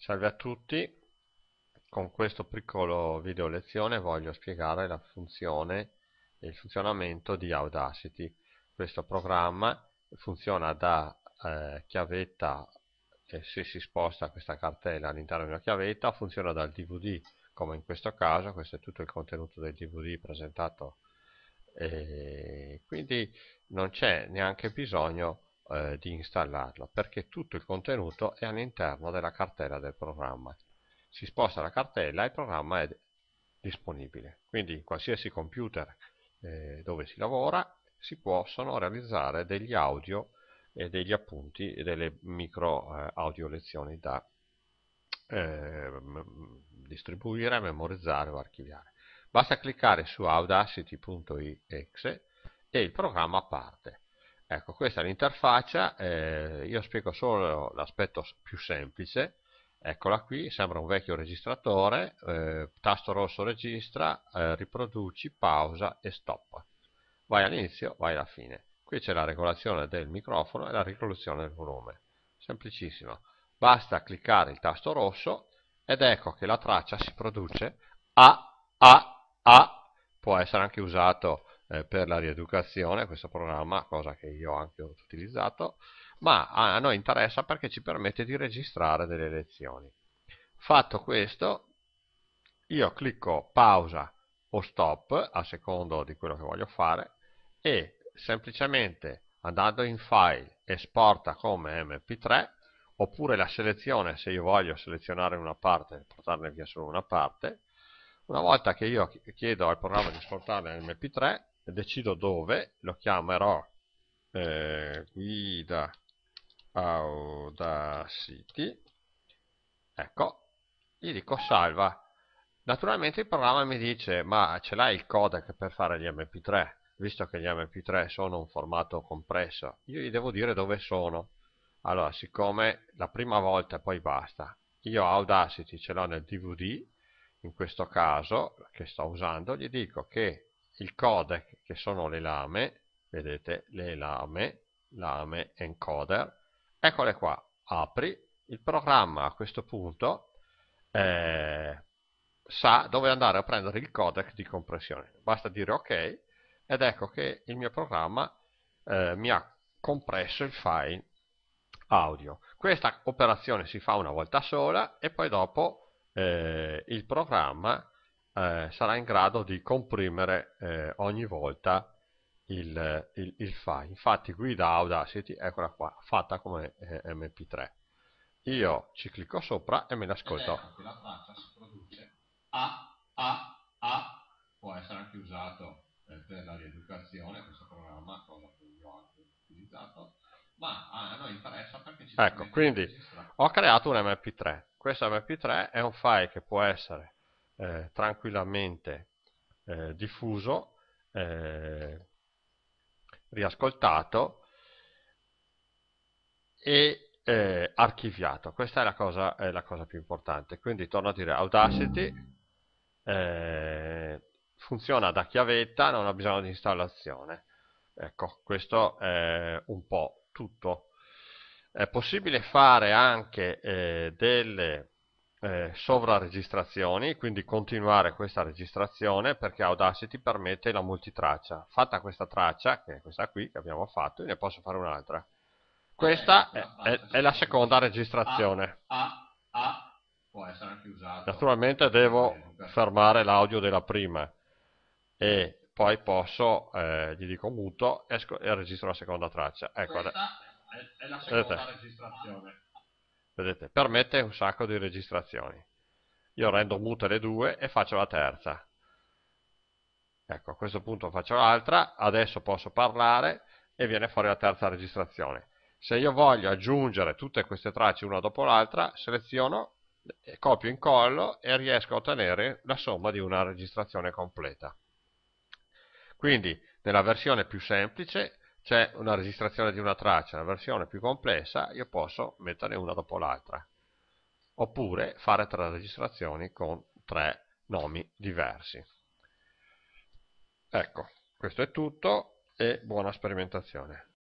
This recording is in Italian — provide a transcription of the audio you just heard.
Salve a tutti, con questo piccolo video lezione voglio spiegare la funzione e il funzionamento di Audacity. Questo programma funziona da eh, chiavetta e se si sposta questa cartella all'interno di una chiavetta funziona dal DVD come in questo caso, questo è tutto il contenuto del DVD presentato e quindi non c'è neanche bisogno di eh, di installarlo perché tutto il contenuto è all'interno della cartella del programma. Si sposta la cartella e il programma è disponibile. Quindi in qualsiasi computer eh, dove si lavora si possono realizzare degli audio e degli appunti e delle micro eh, audio lezioni da eh, distribuire, memorizzare o archiviare. Basta cliccare su audacity.exe e il programma parte. Ecco, questa è l'interfaccia, eh, io spiego solo l'aspetto più semplice, eccola qui, sembra un vecchio registratore, eh, tasto rosso registra, eh, riproduci, pausa e stop. Vai all'inizio, vai alla fine. Qui c'è la regolazione del microfono e la regolazione del volume. semplicissimo Basta cliccare il tasto rosso ed ecco che la traccia si produce a, a, a, può essere anche usato eh, per la rieducazione, questo programma, cosa che io anche ho utilizzato, ma a, a noi interessa perché ci permette di registrare delle lezioni. Fatto questo, io clicco pausa o stop a secondo di quello che voglio fare e semplicemente andando in file esporta come mp3 oppure la selezione se io voglio selezionare una parte portarne via solo una parte una volta che io chiedo al programma di esportarla in mp3 decido dove, lo chiamerò eh, guida Audacity, ecco, gli dico salva. Naturalmente il programma mi dice, ma ce l'hai il codec per fare gli mp3? Visto che gli mp3 sono un formato compresso, io gli devo dire dove sono. Allora, siccome la prima volta poi basta, io Audacity ce l'ho nel DVD, in questo caso che sto usando, gli dico che il codec che sono le lame, vedete le lame, lame encoder, eccole qua, apri, il programma a questo punto eh, sa dove andare a prendere il codec di compressione, basta dire ok ed ecco che il mio programma eh, mi ha compresso il file audio. Questa operazione si fa una volta sola e poi dopo eh, il programma eh, sarà in grado di comprimere eh, ogni volta il, il, il, file. Infatti guida Audacity, eccola qua, fatta come eh, mp3. Io ci clicco sopra e me l'ascolto. Ecco la traccia si produce a, a, a, può essere anche usato eh, per la rieducazione, questo programma, cosa che io ho anche utilizzato, ma a noi interessa perché ci Ecco, quindi ho creato un mp3. Questo mp3 è un file che può essere eh, tranquillamente eh, diffuso, eh, riascoltato e eh, archiviato. Questa è la, cosa, è la, cosa, più importante. Quindi torno a dire Audacity eh, funziona da chiavetta, non ha bisogno di installazione. Ecco, questo è un po' tutto. È possibile fare anche eh, delle eh, sovraregistrazioni, quindi continuare questa registrazione perché Audacity permette la multitraccia. Fatta questa traccia, che è questa qui che abbiamo fatto, ne posso fare un'altra. Questa eh, è, è, è, la seconda registrazione. A, A, A può essere anche usato. Naturalmente devo fermare l'audio della prima e poi posso, eh, gli dico muto esco, e registro la seconda traccia. Ecco, questa è, è la seconda registrazione. Vedete, permette un sacco di registrazioni. Io rendo mute le due e faccio la terza. Ecco, a questo punto faccio l'altra, adesso posso parlare e viene fuori la terza registrazione. Se io voglio aggiungere tutte queste tracce una dopo l'altra, seleziono, eh, copio e incollo e riesco a ottenere la somma di una registrazione completa. Quindi, nella versione più semplice, c'è una registrazione di una traccia, una versione più complessa, io posso metterne una dopo l'altra. Oppure fare tre registrazioni con tre nomi diversi. Ecco, questo è tutto e buona sperimentazione.